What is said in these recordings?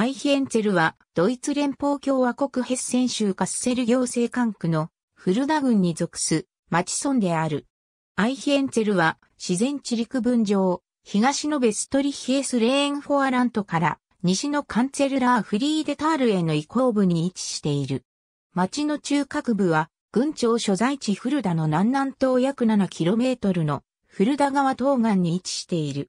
アイヒエンツェルは、ドイツ連邦共和国ヘッセン州カッセル行政管区のフルダ郡に属す町村である。アイヒエンツェルは、自然地陸分上、東のベストリヒエスレーンフォアラントから、西のカンツェルラーフリーデタールへの移行部に位置している。町の中核部は、郡庁所在地フルダの南南東約 7km のフルダ川東岸に位置している。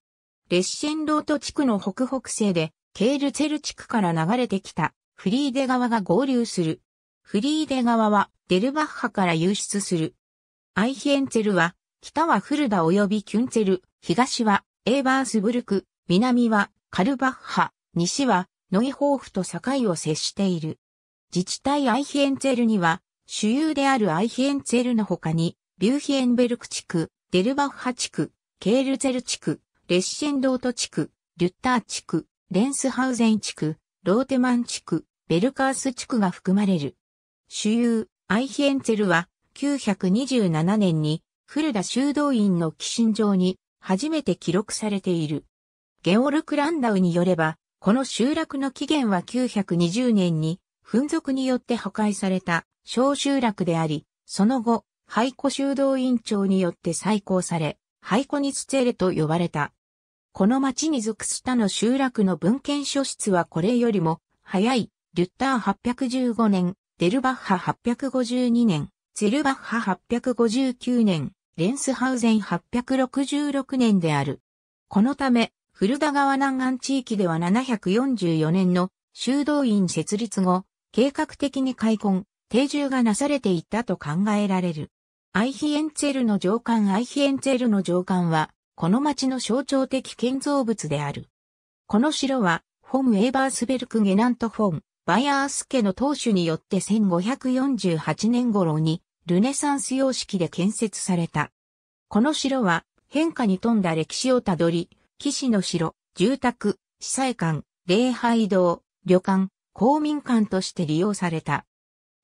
レッシェンロート地区の北北西で、ケールツェル地区から流れてきたフリーデ川が合流する。フリーデ川はデルバッハから流出する。アイヒエンツェルは、北はフルダ及びキュンツェル、東はエーバースブルク、南はカルバッハ、西はノイホーフと境を接している。自治体アイヒエンツェルには、主有であるアイヒエンツェルの他に、ビューヒエンベルク地区、デルバッハ地区、ケールツェル地区、レッシェンドート地区、リュッター地区、レンスハウゼン地区、ローテマン地区、ベルカース地区が含まれる。主有、アイヒエンツェルは、927年に、古田修道院の寄進場に、初めて記録されている。ゲオルク・ランダウによれば、この集落の起源は920年に、粉族によって破壊された小集落であり、その後、廃古修道院長によって再興され、廃古にツツェレと呼ばれた。この町に属したの集落の文献書室はこれよりも、早い、リュッター815年、デルバッハ852年、ゼルバッハ859年、レンスハウゼン866年である。このため、古田川南岸地域では744年の修道院設立後、計画的に開墾、定住がなされていったと考えられる。アイヒエンツェルの上官アイヒエンツェルの上官は、この町の象徴的建造物である。この城は、フォエーバースベルク・ゲナント・フォン、バイアース家の当主によって1548年頃に、ルネサンス様式で建設された。この城は、変化に富んだ歴史をたどり、騎士の城、住宅、司祭館、礼拝堂、旅館、公民館として利用された。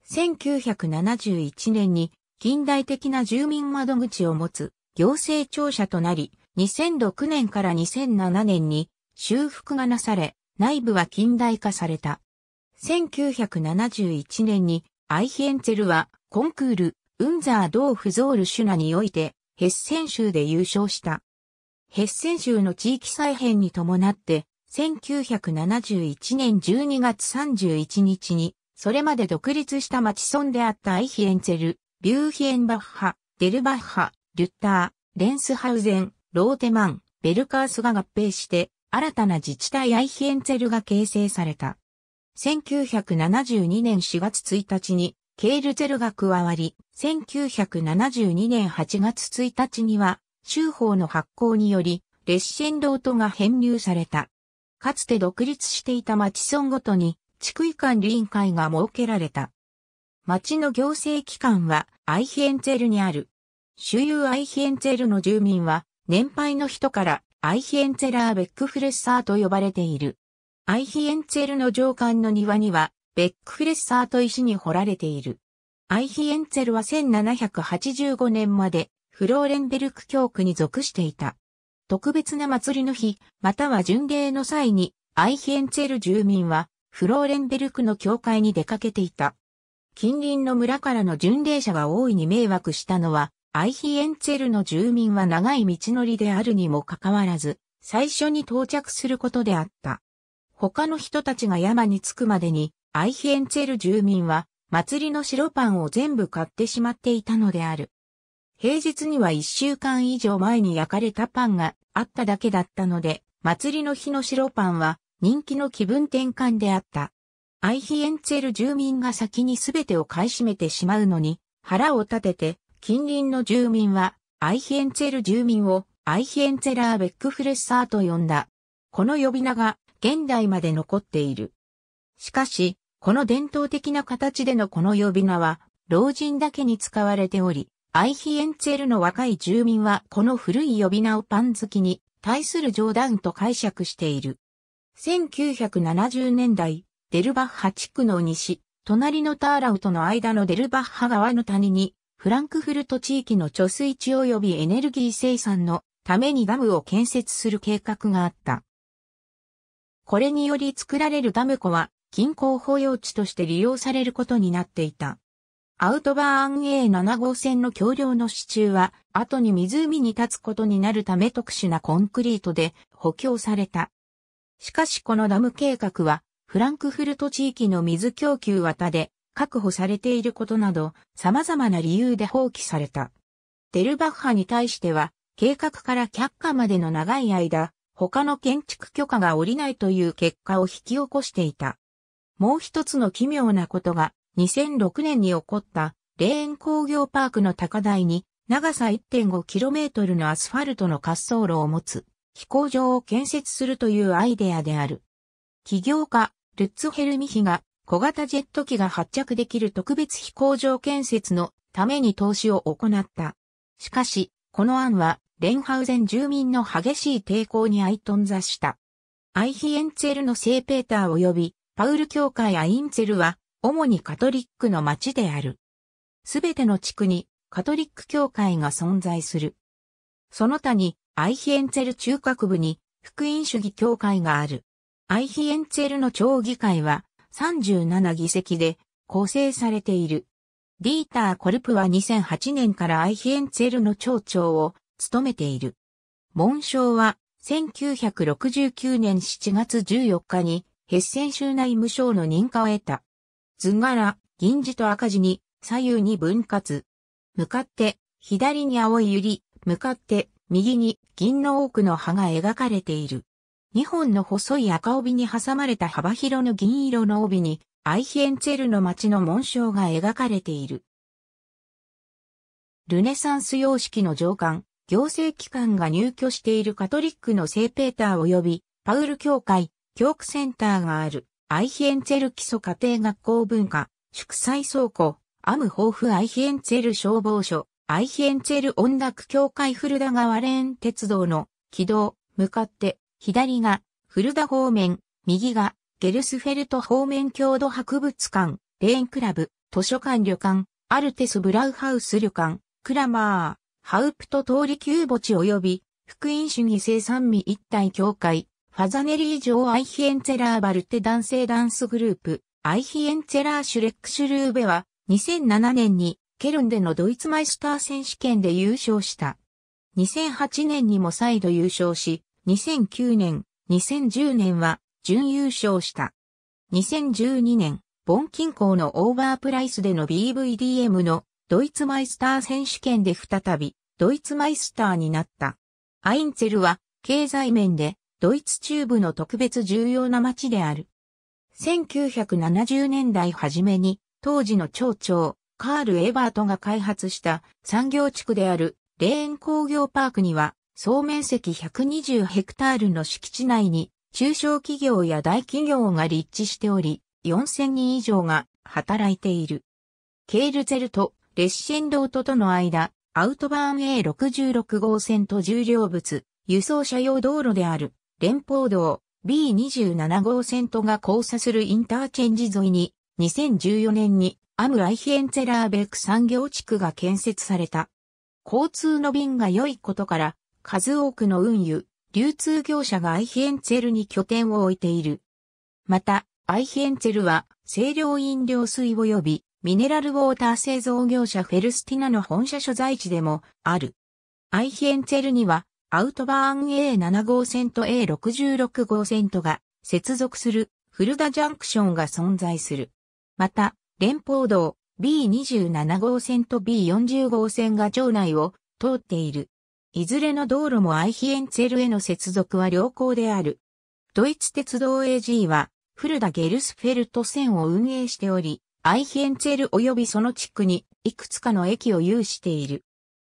1971年に近代的な住民窓口を持つ行政庁舎となり、2006年から2007年に修復がなされ、内部は近代化された。1971年にアイヒエンツェルはコンクール、ウンザー・ドーフ・ゾール・シュナにおいて、ヘッセン州で優勝した。ヘッセン州の地域再編に伴って、1971年12月31日に、それまで独立した町村であったアイヒエンツェル、ビューヒエンバッハ、デルバッハ、ルッター、レンスハウゼン、ローテマン、ベルカースが合併して、新たな自治体アイヒエンツェルが形成された。1972年4月1日に、ケールゼルが加わり、1972年8月1日には、州法の発行により、列車シェロートが編入された。かつて独立していた町村ごとに、地区移管理委員会が設けられた。町の行政機関は、アイヒエンツェルにある。主有アイヒエンツェルの住民は、年配の人からアイヒエンツェラーベックフレッサーと呼ばれている。アイヒエンツェルの上官の庭には、ベックフレッサーと石に掘られている。アイヒエンツェルは1785年までフローレンベルク教区に属していた。特別な祭りの日、または巡礼の際に、アイヒエンツェル住民はフローレンベルクの教会に出かけていた。近隣の村からの巡礼者が大いに迷惑したのは、アイヒエンツェルの住民は長い道のりであるにもかかわらず、最初に到着することであった。他の人たちが山に着くまでに、アイヒエンツェル住民は、祭りの白パンを全部買ってしまっていたのである。平日には一週間以上前に焼かれたパンがあっただけだったので、祭りの日の白パンは人気の気分転換であった。アイヒエンツェル住民が先に全てを買い占めてしまうのに、腹を立てて近隣の住民は、アイヒエンツェル住民を、アイヒエンツェラーベックフレッサーと呼んだ。この呼び名が、現代まで残っている。しかし、この伝統的な形でのこの呼び名は、老人だけに使われており、アイヒエンツェルの若い住民はこの古い呼び名をパン好きに対する冗談と解釈している。1970年代、デルバッハ地区の西、隣のターラウとの間のデルバッハ川の谷にフランクフルト地域の貯水池及びエネルギー生産のためにダムを建設する計画があった。これにより作られるダム湖は近郊保養地として利用されることになっていた。アウトバーン A7 号線の橋梁の支柱は後に湖に立つことになるため特殊なコンクリートで補強された。しかしこのダム計画はフランクフルト地域の水供給綿で確保されていることなど、様々な理由で放棄された。デルバッハに対しては、計画から却下までの長い間、他の建築許可が下りないという結果を引き起こしていた。もう一つの奇妙なことが、2006年に起こった、レーン工業パークの高台に、長さ 1.5km のアスファルトの滑走路を持つ、飛行場を建設するというアイデアである。起業家、ルッツ・ヘルミヒが小型ジェット機が発着できる特別飛行場建設のために投資を行った。しかし、この案は、レンハウゼン住民の激しい抵抗に相頓挫した。アイヒエンツェルの聖ペーター及び、パウル教会アインツェルは、主にカトリックの町である。すべての地区に、カトリック教会が存在する。その他に、アイヒエンツェル中核部に、福音主義教会がある。アイヒエンツェルの町議会は、37議席で構成されている。ディーター・コルプは2008年からアイヒエンツェルの町長を務めている。紋章は1969年7月14日にヘッセン州内務省の認可を得た。図柄、銀字と赤字に左右に分割。向かって左に青い百合、向かって右に銀の多くの葉が描かれている。2本の細い赤帯に挟まれた幅広の銀色の帯に、アイヒエンツェルの街の紋章が描かれている。ルネサンス様式の上官、行政機関が入居しているカトリックの聖ペーター及び、パウル教会、教区センターがある、アイヒエンツェル基礎家庭学校文化、祝祭倉庫、アム豊富アイヒエンツェル消防署、アイヒエンツェル音楽協会フダガ川レーン鉄道の軌道、向かって左がフルダ方面、右がゲルスフェルト方面郷土博物館、レーンクラブ、図書館旅館、アルテスブラウハウス旅館、クラマー、ハウプト通り旧墓地及び、福音主義生産味一体協会、ファザネリー城アイヒエンツェラーバルテ男性ダンスグループ、アイヒエンツェラーシュレックシュルーベは、2007年にケルンでのドイツマイスター選手権で優勝した。2008年にも再度優勝し、2009年、2010年は準優勝した。2012年、ボン近郊のオーバープライスでの BVDM のドイツマイスター選手権で再びドイツマイスターになった。アインツェルは経済面でドイツ中部の特別重要な町である。1970年代初めに当時の町長カール・エバートが開発した産業地区であるレーン工業パークには総面積120ヘクタールの敷地内に中小企業や大企業が立地しており、4000人以上が働いている。ケールゼルとレッシェンドートとの間、アウトバーン A66 号線と重量物、輸送車用道路である連邦道 B27 号線とが交差するインターチェンジ沿いに2014年にアム・ライヒエンツェラーベック産業地区が建設された。交通の便が良いことから、数多くの運輸、流通業者がアイヒエンツェルに拠点を置いている。また、アイヒエンツェルは、清涼飲料水及び、ミネラルウォーター製造業者フェルスティナの本社所在地でもある。アイヒエンツェルには、アウトバーン A7 号線と A66 号線とが接続するフルダジャンクションが存在する。また、連邦道 B27 号線と B40 号線が町内を通っている。いずれの道路もアイヒエンツェルへの接続は良好である。ドイツ鉄道 AG は、フルダ・ゲルスフェルト線を運営しており、アイヒエンツェル及びその地区に、いくつかの駅を有している。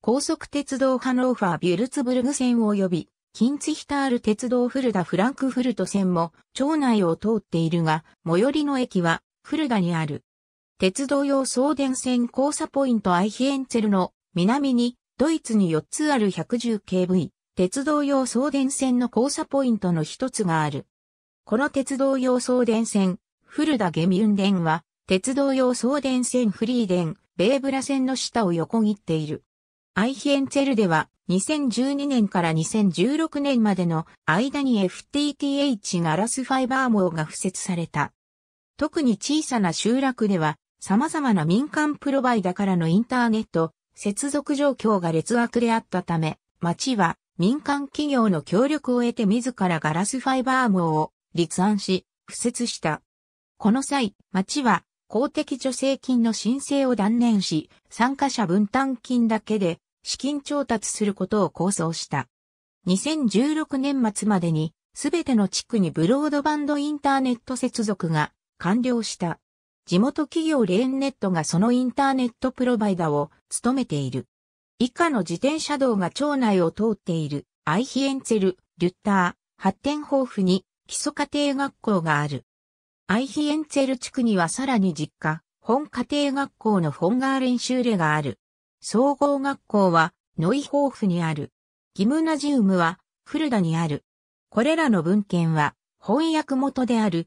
高速鉄道ハノーファー・ビュルツブルグ線及び、キンツヒタール鉄道フルダ・フランクフルト線も、町内を通っているが、最寄りの駅は、フルダにある。鉄道用送電線交差ポイントアイヒエンツェルの南にドイツに4つある 110kV 鉄道用送電線の交差ポイントの一つがある。この鉄道用送電線、古田ゲミュンデンは、鉄道用送電線フリーデン、ベーブラ線の下を横切っている。アイヒエンツェルでは、2012年から2016年までの間に FTTH ガラスファイバー網が付設された。特に小さな集落では、様々な民間プロバイダからのインターネット、接続状況が劣悪であったため、町は民間企業の協力を得て自らガラスファイバー網を立案し、敷設した。この際、町は公的助成金の申請を断念し、参加者分担金だけで資金調達することを構想した。2016年末までに、すべての地区にブロードバンドインターネット接続が完了した。地元企業レーンネットがそのインターネットプロバイダを務めている。以下の自転車道が町内を通っているアイヒエンツェル、ルッター、発展豊富に基礎家庭学校がある。アイヒエンツェル地区にはさらに実家、本家庭学校のフォンガー練習例がある。総合学校はノイホーフにある。ギムナジウムはフルダにある。これらの文献は翻訳元である